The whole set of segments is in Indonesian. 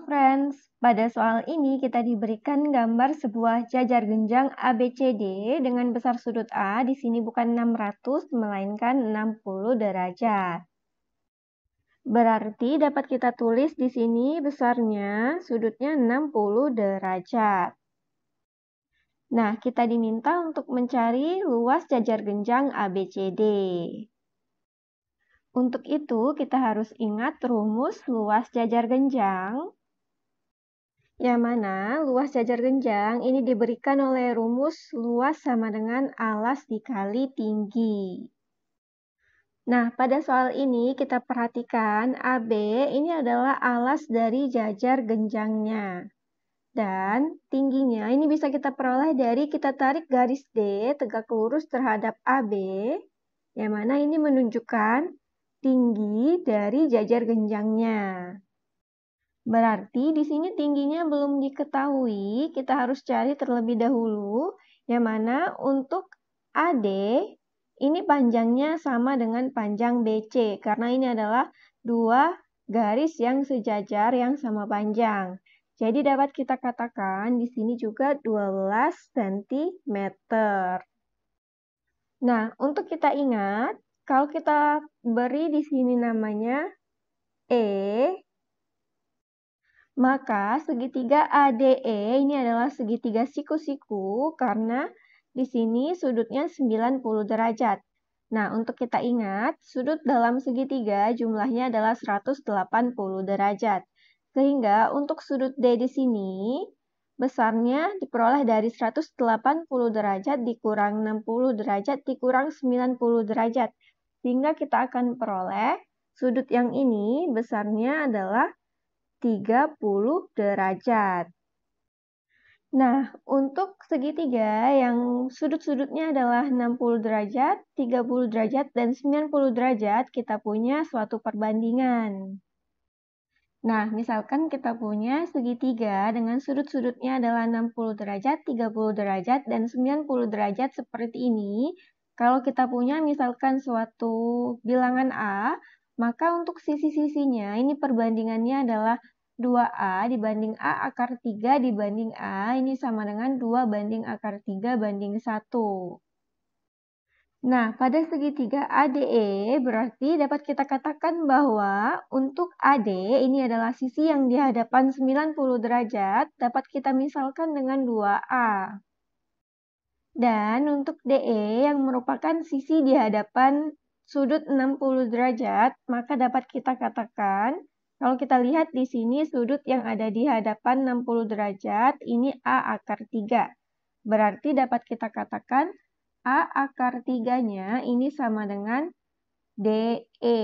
friends. Pada soal ini kita diberikan gambar sebuah jajar genjang ABCD dengan besar sudut A di sini bukan 600 melainkan 60 derajat. Berarti dapat kita tulis di sini besarnya sudutnya 60 derajat. Nah, kita diminta untuk mencari luas jajar genjang ABCD. Untuk itu, kita harus ingat rumus luas jajar genjang yang mana luas jajar genjang ini diberikan oleh rumus luas sama dengan alas dikali tinggi. Nah, pada soal ini kita perhatikan AB ini adalah alas dari jajar genjangnya. Dan tingginya ini bisa kita peroleh dari kita tarik garis D tegak lurus terhadap AB, yang mana ini menunjukkan tinggi dari jajar genjangnya. Berarti di sini tingginya belum diketahui, kita harus cari terlebih dahulu, yang mana untuk AD ini panjangnya sama dengan panjang BC, karena ini adalah dua garis yang sejajar yang sama panjang. Jadi dapat kita katakan di sini juga 12 cm. Nah, untuk kita ingat, kalau kita beri di sini namanya E, maka segitiga ADE ini adalah segitiga siku-siku karena di sini sudutnya 90 derajat. Nah, untuk kita ingat, sudut dalam segitiga jumlahnya adalah 180 derajat. Sehingga untuk sudut D di sini, besarnya diperoleh dari 180 derajat dikurang 60 derajat dikurang 90 derajat. Sehingga kita akan peroleh sudut yang ini besarnya adalah 30 derajat. Nah, untuk segitiga yang sudut-sudutnya adalah 60 derajat, 30 derajat, dan 90 derajat, kita punya suatu perbandingan. Nah, misalkan kita punya segitiga dengan sudut-sudutnya adalah 60 derajat, 30 derajat, dan 90 derajat seperti ini. Kalau kita punya misalkan suatu bilangan A, maka untuk sisi-sisinya ini perbandingannya adalah 2A dibanding A akar 3 dibanding A ini sama dengan 2 banding akar 3 banding 1. Nah, pada segitiga ADE berarti dapat kita katakan bahwa untuk AD ini adalah sisi yang di hadapan 90 derajat dapat kita misalkan dengan 2A. Dan untuk DE yang merupakan sisi di hadapan sudut 60 derajat, maka dapat kita katakan kalau kita lihat di sini sudut yang ada di hadapan 60 derajat ini A akar 3. Berarti dapat kita katakan A akar 3-nya ini sama dengan DE.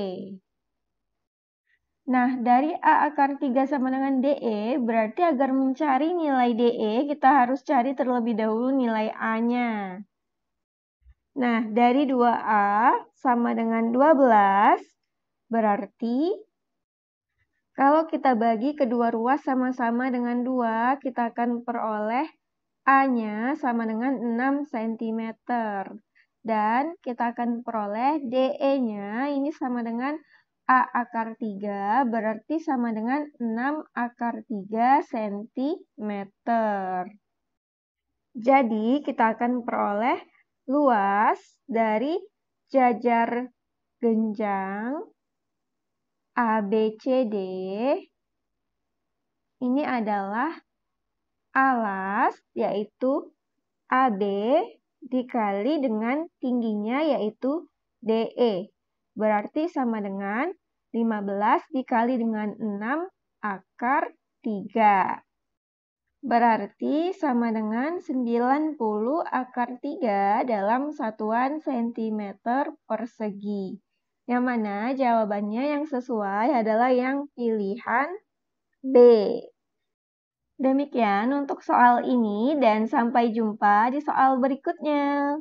Nah, dari A akar 3 sama dengan DE, berarti agar mencari nilai DE, kita harus cari terlebih dahulu nilai A-nya. Nah, dari 2A sama dengan 12, berarti kalau kita bagi kedua ruas sama-sama dengan 2, kita akan peroleh A-nya sama dengan 6 cm. Dan kita akan peroleh DE-nya ini sama dengan A akar 3, berarti sama dengan 6 akar 3 cm. Jadi, kita akan peroleh luas dari jajar genjang ABCD ini adalah alas yaitu AB dikali dengan tingginya yaitu DE. Berarti sama dengan 15 dikali dengan 6 akar 3. Berarti sama dengan 90 akar 3 dalam satuan sentimeter persegi. Yang mana jawabannya yang sesuai adalah yang pilihan B. Demikian untuk soal ini dan sampai jumpa di soal berikutnya.